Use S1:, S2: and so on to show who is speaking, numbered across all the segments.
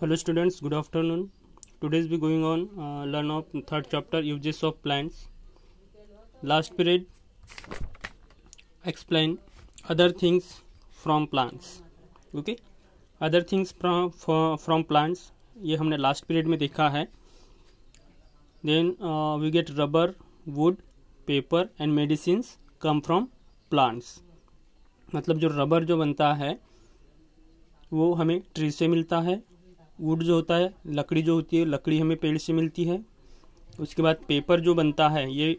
S1: Hello students good afternoon today be going on learn of third chapter uses of plants last period explain other things from plants okay other things from plants ये हमने last period में देखा है then we get rubber wood paper and medicine come from plants मतलब जो rubber जो बनता है वो हमें ट्री से मिलता है वुड जो होता है लकड़ी जो होती है लकड़ी हमें पेड़ से मिलती है उसके बाद पेपर जो बनता है ये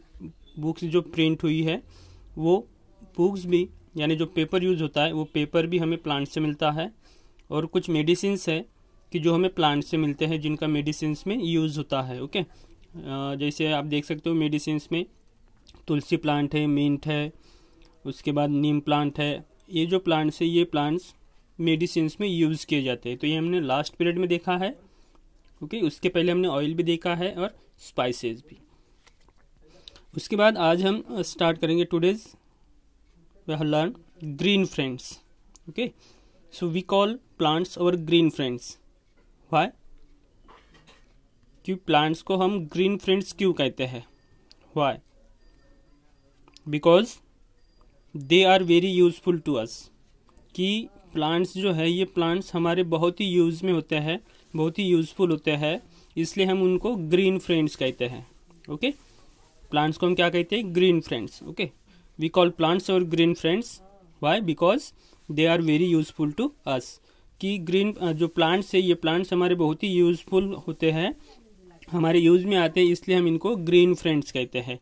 S1: बुक्स जो प्रिंट हुई है वो बुक्स भी यानी जो पेपर यूज होता है वो पेपर भी हमें प्लांट से मिलता है और कुछ मेडिसिन है कि जो हमें प्लांट से मिलते हैं जिनका मेडिसिन में यूज़ होता है ओके जैसे आप देख सकते हो मेडिसिन में तुलसी प्लांट है मिंट है उसके बाद नीम प्लांट है ये जो प्लांट्स है ये प्लांट्स मेडिसिन में यूज़ किए जाते हैं तो ये हमने लास्ट पीरियड में देखा है ओके okay, उसके पहले हमने ऑयल भी देखा है और स्पाइसेस भी उसके बाद आज हम स्टार्ट uh, करेंगे today's learn green friends okay so we call plants our green friends why क्यों प्लांट्स को हम ग्रीन फ्रेंड्स क्यों कहते हैं why because they are very useful to us कि प्लांट्स जो है ये प्लांट्स हमारे बहुत ही यूज़ में होते हैं बहुत ही यूज़फुल होते हैं इसलिए हम उनको ग्रीन फ्रेंड्स कहते हैं ओके प्लांट्स को हम क्या कहते हैं green friends okay we call plants our green friends why because they are very useful to us कि ग्रीन जो प्लांट्स है ये प्लांट्स हमारे बहुत ही यूजफुल होते हैं हमारे यूज में आते हैं इसलिए हम इनको ग्रीन फ्रेंड्स कहते हैं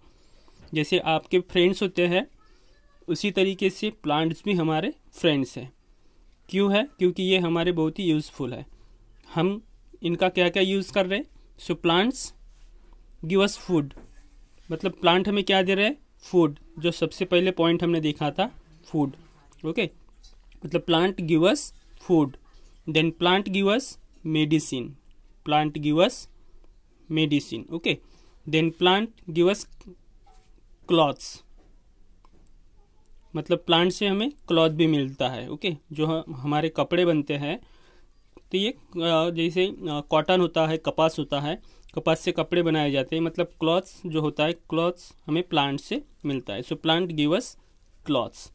S1: जैसे आपके फ्रेंड्स होते हैं उसी तरीके से प्लांट्स भी हमारे फ्रेंड्स हैं क्यों है क्योंकि ये हमारे बहुत ही यूज़फुल है हम इनका क्या क्या यूज़ कर रहे हैं so plants give us food मतलब प्लांट हमें क्या दे रहे हैं फूड जो सबसे पहले पॉइंट हमने देखा था फूड ओके मतलब plant give us food then plant give us medicine plant give us medicine okay then plant give us clothes मतलब प्लांट से हमें क्लॉथ भी मिलता है ओके जो हम हमारे कपड़े बनते हैं तो ये जैसे कॉटन होता है कपास होता है कपास से कपड़े बनाए जाते हैं मतलब क्लॉथ्स जो होता है क्लॉथ्स हमें प्लांट से मिलता है so plant gives clothes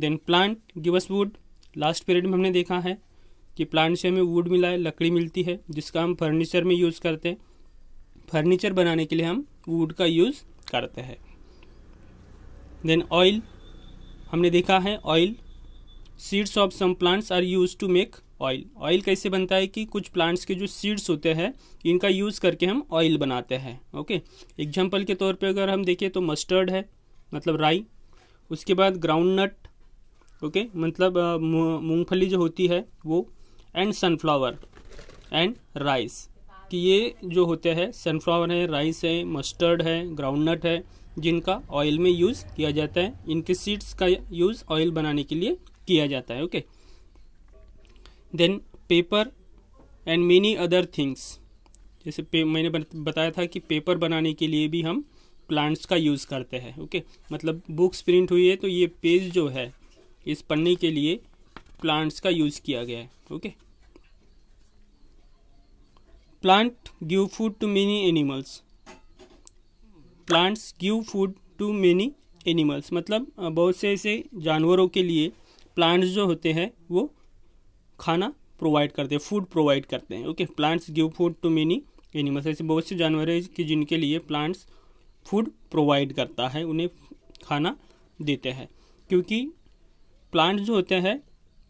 S1: then plant gives wood last period में हमने देखा है कि प्लांट से हमें वुड मिला है लकड़ी मिलती है जिसका हम फर्नीचर में यूज़ करते हैं फर्नीचर बनाने के लिए हम वुड का यूज़ करते हैं देन ऑयल हमने देखा है oil seeds of some plants are use to make oil oil कैसे बनता है कि कुछ प्लांट्स के जो सीड्स होते हैं इनका यूज़ करके हम ऑयल बनाते हैं ओके एग्जाम्पल के तौर पे अगर हम देखें तो मस्टर्ड है मतलब राई उसके बाद ग्राउंड नट ओके मतलब मूंगफली जो होती है वो एंड सनफ्लावर एंड राइस कि ये जो होते हैं सनफ्लावर है राइस है मस्टर्ड है ग्राउंड नट है जिनका ऑयल में यूज़ किया जाता है इनके सीड्स का यूज़ ऑयल बनाने के लिए किया जाता है okay then paper and many other things जैसे मैंने बताया था कि पेपर बनाने के लिए भी हम प्लांट्स का यूज़ करते हैं ओके मतलब बुक्स प्रिंट हुई है तो ये पेज जो है इस पन्ने के लिए प्लांट्स का यूज़ किया गया है okay plant give food to many animals plants give food to many animals मतलब बहुत से ऐसे जानवरों के लिए प्लांट्स जो होते हैं वो खाना प्रोवाइड करते हैं फूड प्रोवाइड करते हैं okay plants give food to many animals ऐसे बहुत से जानवर हैं कि जिनके लिए प्लांट्स फूड प्रोवाइड करता है उन्हें खाना देते हैं क्योंकि प्लांट्स जो होते हैं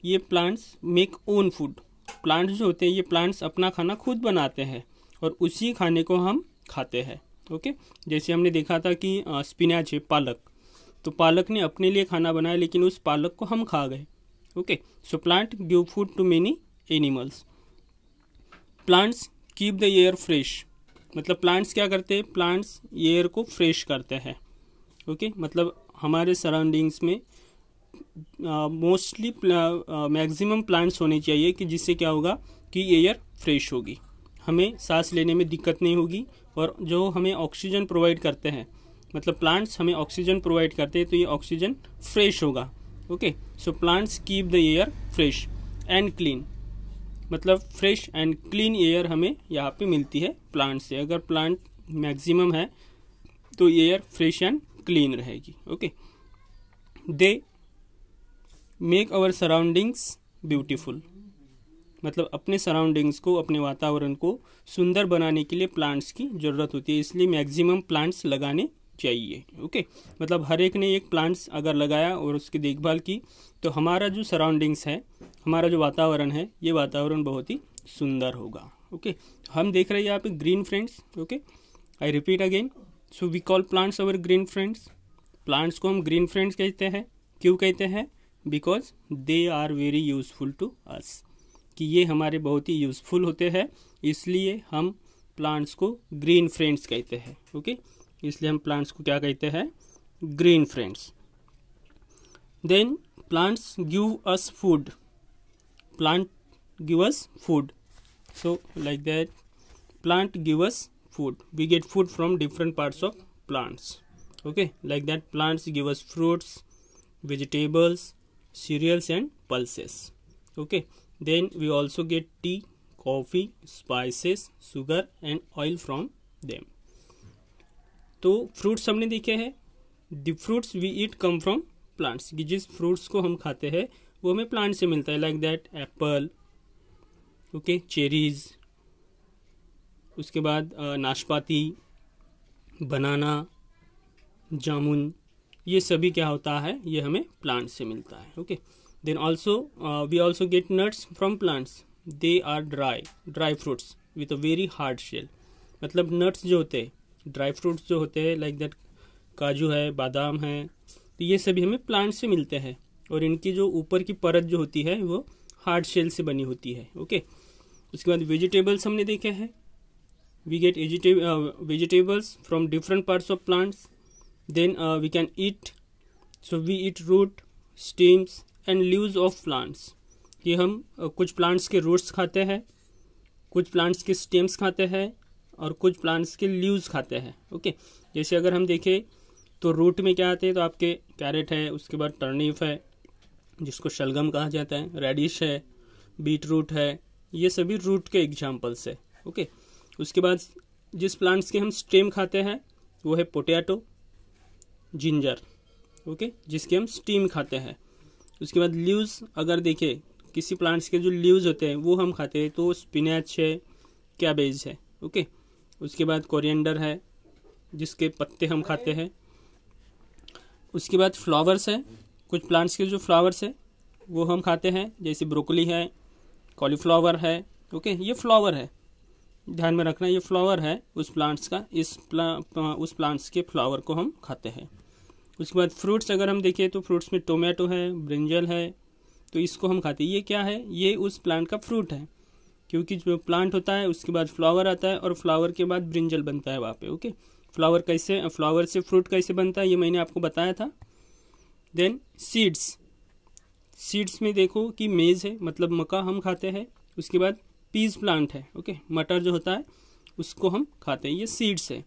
S1: ये plants make own food plants जो होते हैं ये प्लांट्स अपना खाना खुद बनाते हैं और उसी खाने को हम खाते हैं ओके जैसे हमने देखा था कि स्पिनाच है पालक तो पालक ने अपने लिए खाना बनाया लेकिन उस पालक को हम खा गए okay so plant give food to many animals plants keep the air fresh मतलब प्लांट्स क्या करते हैं प्लांट्स एयर को फ्रेश करते हैं ओके okay? मतलब हमारे सराउंडिंग्स में मोस्टली मैक्सिमम प्लांट्स होने चाहिए कि जिससे क्या होगा कि एयर फ्रेश होगी हमें सांस लेने में दिक्कत नहीं होगी और जो हमें ऑक्सीजन प्रोवाइड करते हैं मतलब प्लांट्स हमें ऑक्सीजन प्रोवाइड करते हैं तो ये ऑक्सीजन फ्रेश होगा okay so plants keep the air fresh and clean मतलब फ्रेश एंड क्लीन एयर हमें यहाँ पे मिलती है प्लांट से अगर प्लांट मैक्सिमम है तो एयर फ्रेश एंड क्लीन रहेगी okay they make our surroundings beautiful मतलब अपने सराउंडिंग्स को अपने वातावरण को सुंदर बनाने के लिए प्लांट्स की ज़रूरत होती है इसलिए मैक्सिमम प्लांट्स लगाने चाहिए ओके मतलब हर एक ने एक प्लांट्स अगर लगाया और उसकी देखभाल की तो हमारा जो सराउंडिंग्स है हमारा जो वातावरण है ये वातावरण बहुत ही सुंदर होगा ओके हम देख रहे हैं यहाँ पे green friends okay I repeat again so we call plants our green friends plants को हम ग्रीन फ्रेंड्स कहते हैं क्यों कहते हैं because they are very useful to us कि ये हमारे बहुत ही यूज़फुल होते हैं इसलिए हम प्लांट्स को ग्रीन फ्रेंड्स कहते हैं ओके इसलिए हम प्लांट्स को क्या कहते हैं green friends then plants give us food plant give us food so like that plant give us food we get food from different parts of plants okay like that plants give us fruits vegetables cereals and pulses okay then we also get tea coffee spices sugar and oil from them तो fruits हमने देखे हैं the fruits we eat come from plants कि जिस fruits को हम खाते हैं वो हमें प्लांट से मिलता है like that apple okay cherries उसके बाद uh, नाशपाती बनाना जामुन ये सभी क्या होता है ये हमें प्लांट से मिलता है okay okay? then also uh, we also get nuts from plants they are dry dry fruits with a very hard shell मतलब nuts जो होते हैं ड्राई फ्रूट्स जो होते हैं लाइक दैट काजू है बादाम है तो ये सभी हमें प्लांट से मिलते हैं और इनकी जो ऊपर की परत जो होती है वो हार्ड शेल से बनी होती है ओके उसके बाद वेजिटेबल्स हमने देखे हैं we get uh, vegetables from different parts of plants then uh, we can eat so we eat root stems and leaves of plants ये हम कुछ प्लांट्स के रूट्स खाते हैं कुछ प्लांट्स के स्टेम्स खाते हैं और कुछ प्लांट्स के लीव्स खाते हैं ओके जैसे अगर हम देखें तो रूट में क्या आते हैं तो आपके कैरेट है उसके बाद टर्निप है जिसको शलगम कहा जाता है रेडिश है बीट रूट है ये सभी रूट के एग्जाम्पल्स है ओके उसके बाद जिस प्लांट्स के हम स्टेम खाते हैं वो है पोटैटो जिंजर ओके जिसके हम स्टीम खाते हैं उसके बाद लीव्स अगर देखें किसी प्लांट्स के जो लीव्स होते हैं वो हम खाते हैं तो स्पिनेच है कैबेज है ओके उसके बाद कोरिएंडर है जिसके पत्ते हम खाते हैं उसके बाद फ्लावर्स है कुछ प्लांट्स के जो फ्लावर्स है वो हम खाते हैं जैसे ब्रोकली है कॉलीफ्लावर है ओके ये फ्लावर है ध्यान में रखना ये फ्लावर है उस प्लांट्स का इस प्ला, उस प्लांट्स के फ्लावर को हम खाते हैं उसके बाद फ्रूट्स अगर हम देखें तो फ्रूट्स में टोमेटो है ब्रिंजल है तो इसको हम खाते हैं ये क्या है ये उस प्लांट का फ्रूट है क्योंकि जो प्लांट होता है उसके बाद फ्लावर आता है और फ्लावर के बाद ब्रिंजल बनता है वहाँ पे ओके फ्लावर कैसे फ्लावर से फ्रूट कैसे बनता है ये मैंने आपको बताया था देन सीड्स सीड्स में देखो कि मेज़ है मतलब मक्का हम खाते हैं उसके बाद पीज प्लांट है ओके मटर जो होता है उसको हम खाते हैं ये सीड्स है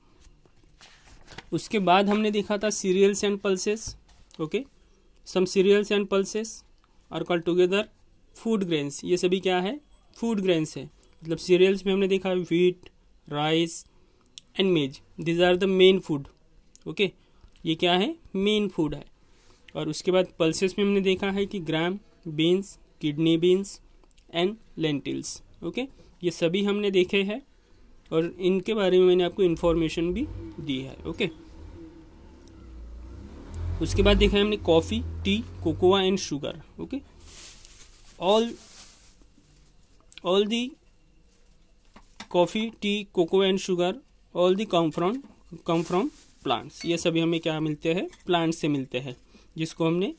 S1: उसके बाद हमने देखा था cereals and pulses okay some cereals and pulses are call together food grains ये सभी क्या है फूड ग्रेन्स है मतलब सीरियल्स में हमने देखा wheat rice and maize these are the main food okay ये क्या है मेन फूड है और उसके बाद पल्सेस में हमने देखा है कि gram beans kidney beans and lentils okay ये सभी हमने देखे हैं और इनके बारे में मैंने आपको इन्फॉर्मेशन भी दी है ओके उसके बाद देखा है हमने coffee tea cocoa and sugar okay all all the coffee tea cocoa and sugar all the come from come from plants ये सभी हमें क्या मिलते हैं प्लांट से मिलते हैं जिसको हमने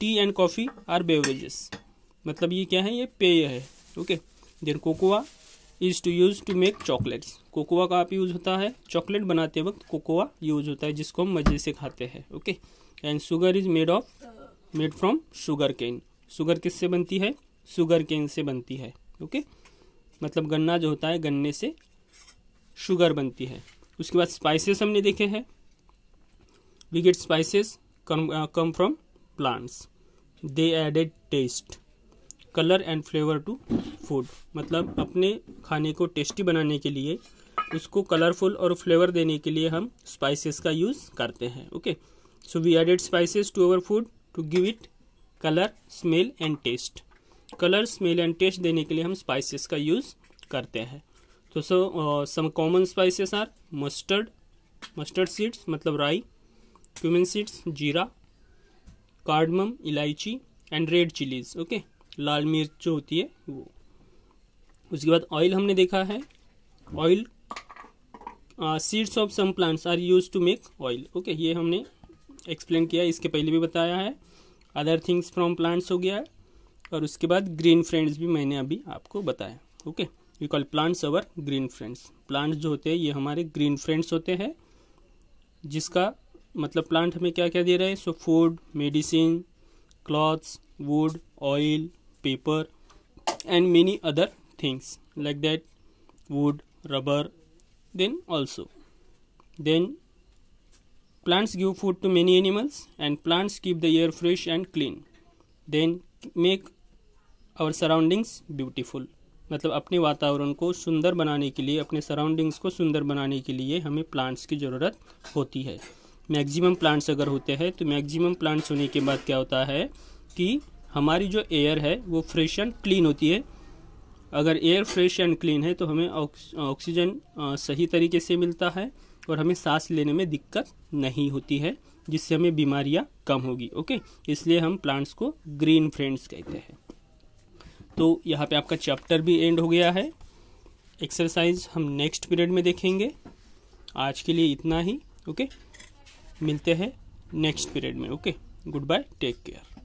S1: tea and coffee are beverages मतलब ये क्या है ये पेय है okay then cocoa is to use to make chocolates cocoa का आप यूज़ होता है चॉकलेट बनाते वक्त कोकोआ यूज़ होता है जिसको हम मज़े से खाते हैं okay and sugar is made of made from sugar cane sugar किससे बनती है शुगर केन से बनती है ओके मतलब गन्ना जो होता है गन्ने से शुगर बनती है उसके बाद स्पाइसेस हमने देखे हैं we get spices come from plants they added taste colour and flavour to food मतलब अपने खाने को टेस्टी बनाने के लिए उसको कलरफुल और फ्लेवर देने के लिए हम स्पाइसेस का यूज़ करते हैं okay so we added spices to our food to give it colour smell and taste colour smell and taste देने के लिए हम स्पाइसेस का यूज़ करते हैं तो so some common spices are mustard mustard seeds मतलब राई क्यूमिन सीड्स जीरा कार्डमम इलायची एंड रेड चिलीज ओके लाल मिर्च जो होती है वो उसके बाद ऑयल हमने देखा है oil seeds of some plants are use to make oil okay ये हमने एक्सप्लेन किया इसके पहले भी बताया है अदर थिंग्स फ्रॉम प्लांट्स हो गया है और उसके बाद ग्रीन फ्रेंड्स भी मैंने अभी आपको बताया okay we call plants our green friends plants जो होते हैं ये हमारे ग्रीन फ्रेंड्स होते हैं जिसका मतलब प्लांट हमें क्या क्या दे रहे हैं so food medicine clothes wood oil paper and many other things like that wood rubber then also then plants give food to many animals and plants keep the air fresh and clean then make our surroundings beautiful मतलब अपने वातावरण को सुंदर बनाने के लिए अपने surroundings को सुंदर बनाने के लिए हमें प्लांट्स की ज़रूरत होती है मैक्सिमम प्लांट्स अगर होते हैं तो मैक्सिमम प्लांट्स होने के बाद क्या होता है कि हमारी जो एयर है वो फ्रेश एंड क्लीन होती है अगर एयर फ्रेश एंड क्लीन है तो हमें ऑक्सीजन सही तरीके से मिलता है और हमें सांस लेने में दिक्कत नहीं होती है जिससे हमें बीमारियाँ कम होगी ओके इसलिए हम प्लांट्स को ग्रीन फ्रेंड्स कहते हैं तो यहाँ पे आपका चैप्टर भी एंड हो गया है एक्सरसाइज हम नेक्स्ट पीरियड में देखेंगे आज के लिए इतना ही ओके मिलते हैं नेक्स्ट पीरियड में okay good bye take care